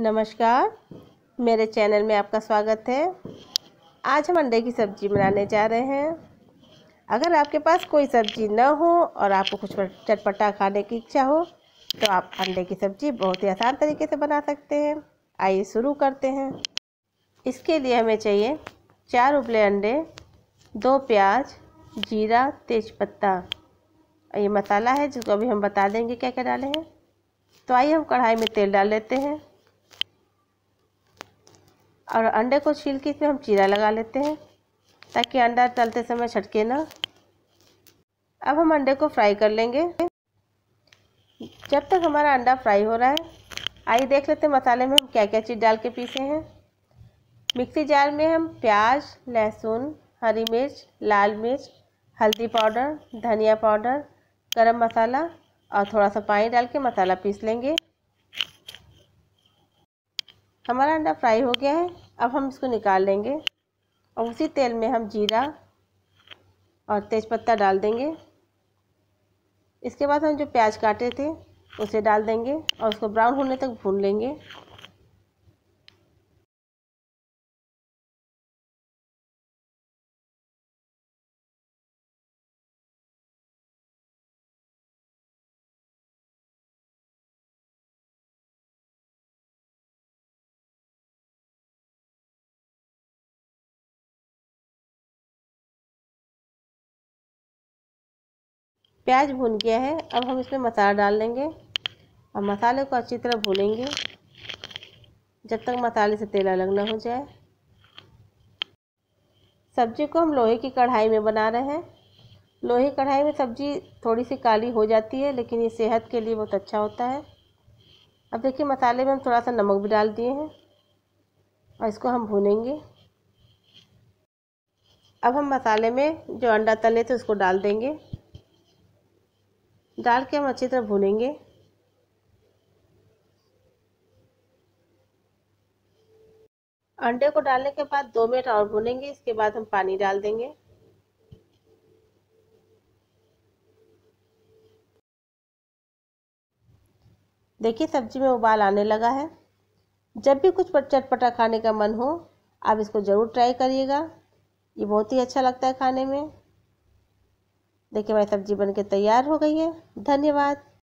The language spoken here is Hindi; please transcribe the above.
नमस्कार मेरे चैनल में आपका स्वागत है आज हम अंडे की सब्ज़ी बनाने जा रहे हैं अगर आपके पास कोई सब्ज़ी ना हो और आपको कुछ चटपटा खाने की इच्छा हो तो आप अंडे की सब्ज़ी बहुत ही आसान तरीके से बना सकते हैं आइए शुरू करते हैं इसके लिए हमें चाहिए चार उबले अंडे दो प्याज जीरा तेज़पत्ता ये मसाला है जिसको अभी हम बता देंगे क्या क्या डाले हैं तो आइए हम कढ़ाई में तेल डाल लेते हैं और अंडे को छील के इसमें हम चीरा लगा लेते हैं ताकि अंडा तलते समय छटके ना अब हम अंडे को फ्राई कर लेंगे जब तक हमारा अंडा फ्राई हो रहा है आइए देख लेते हैं मसाले में हम क्या क्या चीज़ डाल के पीसे हैं मिक्सी जार में हम प्याज लहसुन हरी मिर्च लाल मिर्च हल्दी पाउडर धनिया पाउडर गरम मसाला और थोड़ा सा पानी डाल के मसाला पीस लेंगे हमारा अंडा फ्राई हो गया है अब हम इसको निकाल लेंगे और उसी तेल में हम जीरा और तेज़पत्ता डाल देंगे इसके बाद हम जो प्याज काटे थे उसे डाल देंगे और उसको ब्राउन होने तक भून लेंगे प्याज भून गया है अब हम इसमें मसाला डाल देंगे और मसाले को अच्छी तरह भूनेंगे जब तक मसाले से तेल अलग ना हो जाए सब्जी को हम लोहे की कढ़ाई में बना रहे हैं लोहे कढ़ाई में सब्जी थोड़ी सी काली हो जाती है लेकिन ये सेहत के लिए बहुत अच्छा होता है अब देखिए मसाले में हम थोड़ा सा नमक भी डाल दिए हैं और इसको हम भूनेंगे अब हम मसाले में जो अंडा तले थे उसको डाल देंगे डाल के हम अच्छी तरह भूनेंगे अंडे को डालने के बाद दो मिनट और भुनेंगे इसके बाद हम पानी डाल देंगे देखिए सब्जी में उबाल आने लगा है जब भी कुछ चटपटा खाने का मन हो आप इसको ज़रूर ट्राई करिएगा ये बहुत ही अच्छा लगता है खाने में देखिए हमारी सब्जी बनके तैयार हो गई है धन्यवाद